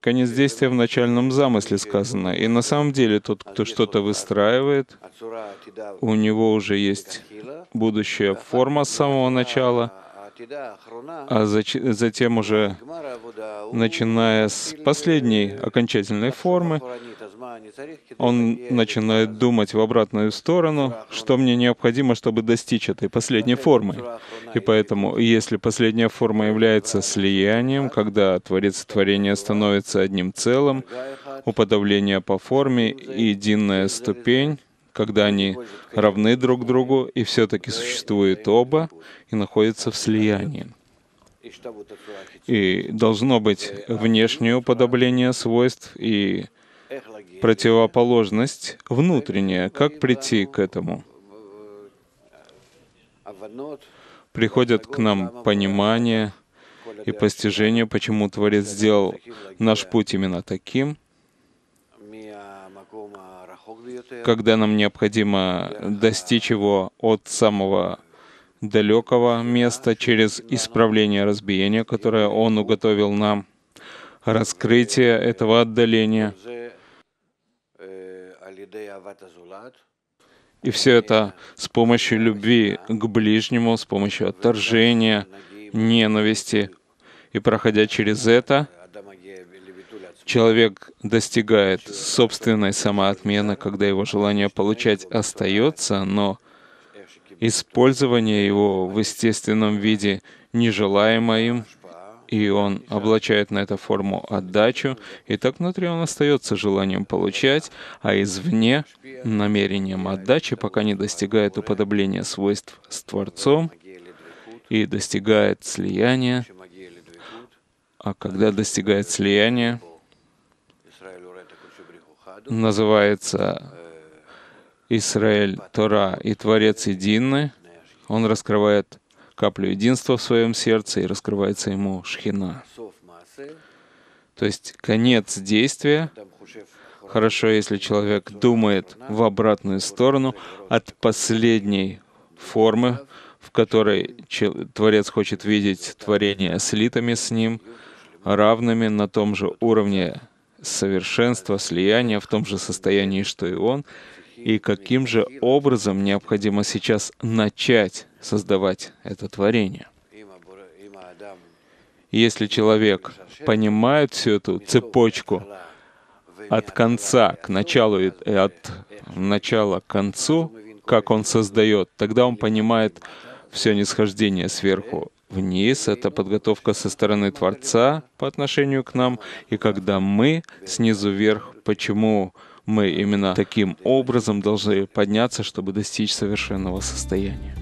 Конец действия в начальном замысле сказано. И на самом деле тот, кто что-то выстраивает, у него уже есть будущая форма с самого начала — а затем уже, начиная с последней окончательной формы, он начинает думать в обратную сторону, что мне необходимо, чтобы достичь этой последней формы. И поэтому, если последняя форма является слиянием, когда творец творения становится одним целым, уподавление по форме и единая ступень, когда они равны друг другу и все-таки существуют оба и находятся в слиянии. И должно быть внешнее уподобление свойств и противоположность внутренняя. Как прийти к этому? Приходят к нам понимание и постижение, почему Творец сделал наш путь именно таким — когда нам необходимо достичь его от самого далекого места через исправление разбиения, которое Он уготовил нам, раскрытие этого отдаления. И все это с помощью любви к ближнему, с помощью отторжения, ненависти. И проходя через это, Человек достигает собственной самоотмены, когда его желание получать остается, но использование его в естественном виде нежелаемо им, и он облачает на это форму отдачу, и так внутри он остается желанием получать, а извне — намерением отдачи, пока не достигает уподобления свойств с Творцом и достигает слияния. А когда достигает слияния, называется э, Израиль, Тора и Творец Едины, он раскрывает каплю единства в своем сердце и раскрывается ему шхина. То есть конец действия. Хорошо, если человек думает в обратную сторону от последней формы, в которой Творец хочет видеть творение слитыми с ним, равными на том же уровне совершенства, слияния в том же состоянии, что и он, и каким же образом необходимо сейчас начать создавать это творение. Если человек понимает всю эту цепочку от конца к началу и от начала к концу, как он создает, тогда он понимает все нисхождение сверху вниз, это подготовка со стороны Творца по отношению к нам, и когда мы снизу вверх, почему мы именно таким образом должны подняться, чтобы достичь совершенного состояния.